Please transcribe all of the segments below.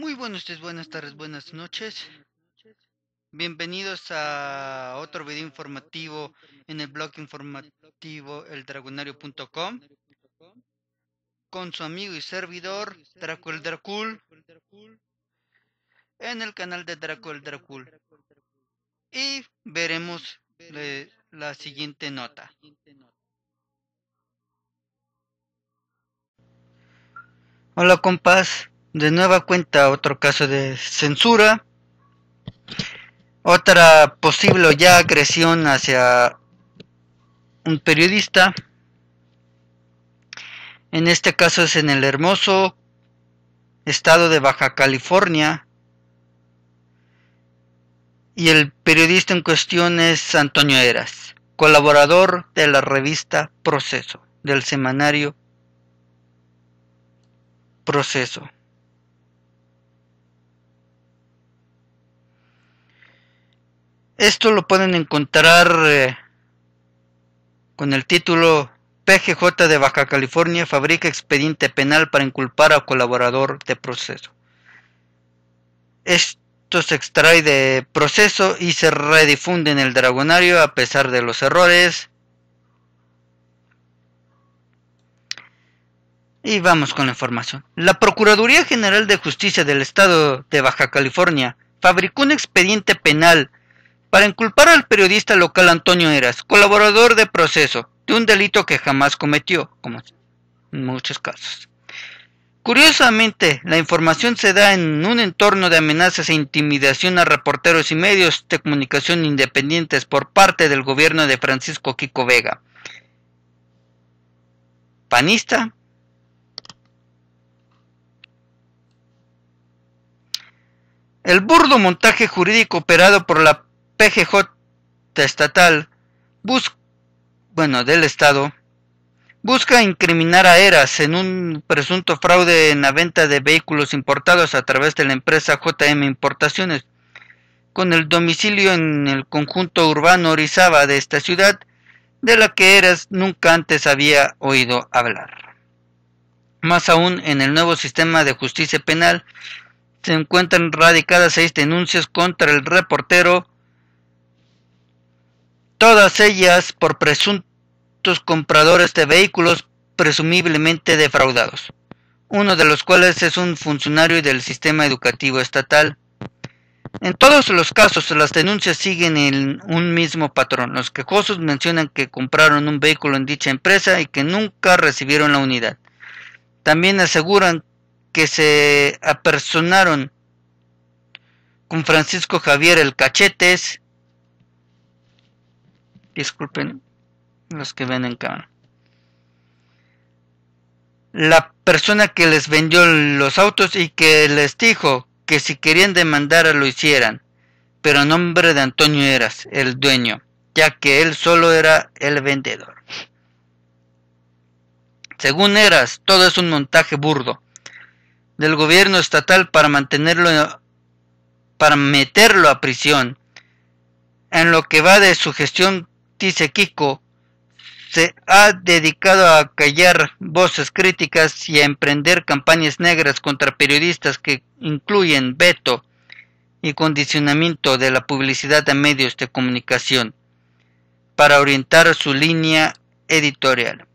Muy buenos días, buenas tardes, buenas noches. Bienvenidos a otro video informativo en el blog informativo eldragonario.com con su amigo y servidor Draco Dracul en el canal de Draco Dracul. Y veremos la siguiente nota. Hola compás. De nueva cuenta otro caso de censura. Otra posible ya agresión hacia un periodista. En este caso es en el hermoso estado de Baja California. Y el periodista en cuestión es Antonio Eras, colaborador de la revista Proceso, del semanario Proceso. Esto lo pueden encontrar eh, con el título PGJ de Baja California fabrica expediente penal para inculpar a colaborador de proceso. Esto se extrae de proceso y se redifunde en el Dragonario a pesar de los errores. Y vamos con la información. La Procuraduría General de Justicia del Estado de Baja California fabricó un expediente penal para inculpar al periodista local Antonio Eras, colaborador de proceso, de un delito que jamás cometió, como en muchos casos. Curiosamente, la información se da en un entorno de amenazas e intimidación a reporteros y medios de comunicación independientes por parte del gobierno de Francisco Kiko Vega. Panista. El burdo montaje jurídico operado por la PGJ estatal, bueno, del Estado, busca incriminar a Eras en un presunto fraude en la venta de vehículos importados a través de la empresa JM Importaciones, con el domicilio en el conjunto urbano Orizaba de esta ciudad, de la que Eras nunca antes había oído hablar. Más aún, en el nuevo sistema de justicia penal se encuentran radicadas seis denuncias contra el reportero todas ellas por presuntos compradores de vehículos presumiblemente defraudados, uno de los cuales es un funcionario del sistema educativo estatal. En todos los casos, las denuncias siguen en un mismo patrón. Los quejosos mencionan que compraron un vehículo en dicha empresa y que nunca recibieron la unidad. También aseguran que se apersonaron con Francisco Javier El Cachetes, disculpen los que ven en cámara. La persona que les vendió los autos y que les dijo que si querían demandar lo hicieran, pero en nombre de Antonio Eras, el dueño, ya que él solo era el vendedor. Según Eras, todo es un montaje burdo del gobierno estatal para mantenerlo para meterlo a prisión. En lo que va de su gestión dice Kiko, se ha dedicado a callar voces críticas y a emprender campañas negras contra periodistas que incluyen veto y condicionamiento de la publicidad a medios de comunicación para orientar su línea editorial.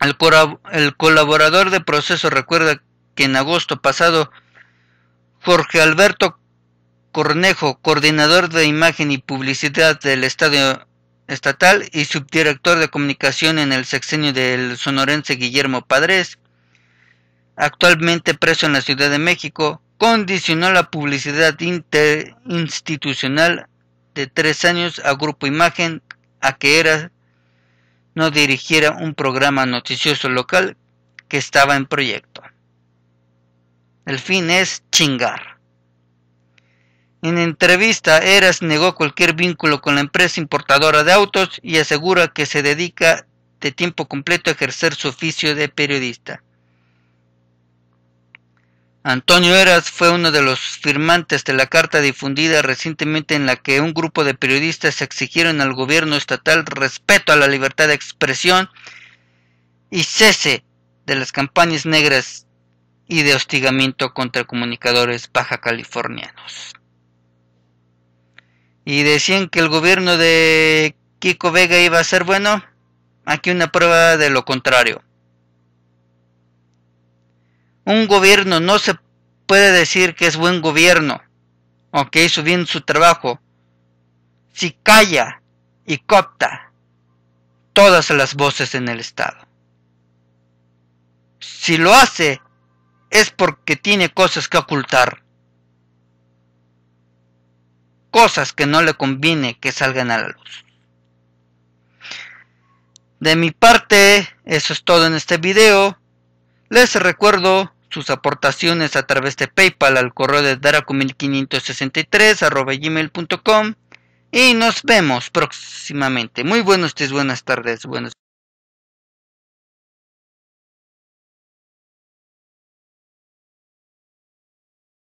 El, el colaborador de proceso recuerda que en agosto pasado Jorge Alberto Cornejo, coordinador de imagen y publicidad del Estadio Estatal y subdirector de comunicación en el sexenio del sonorense Guillermo Padres, actualmente preso en la Ciudad de México, condicionó la publicidad interinstitucional de tres años a Grupo Imagen a que era no dirigiera un programa noticioso local que estaba en proyecto. El fin es chingar. En entrevista, Eras negó cualquier vínculo con la empresa importadora de autos y asegura que se dedica de tiempo completo a ejercer su oficio de periodista. Antonio Eras fue uno de los firmantes de la carta difundida recientemente en la que un grupo de periodistas exigieron al gobierno estatal respeto a la libertad de expresión y cese de las campañas negras y de hostigamiento contra comunicadores baja californianos y decían que el gobierno de Kiko Vega iba a ser bueno, aquí una prueba de lo contrario. Un gobierno no se puede decir que es buen gobierno o que hizo bien su trabajo si calla y copta todas las voces en el Estado. Si lo hace es porque tiene cosas que ocultar cosas que no le conviene que salgan a la luz. De mi parte, eso es todo en este video. Les recuerdo sus aportaciones a través de PayPal al correo de daracomil563 y nos vemos próximamente. Muy buenos días, buenas tardes, buenos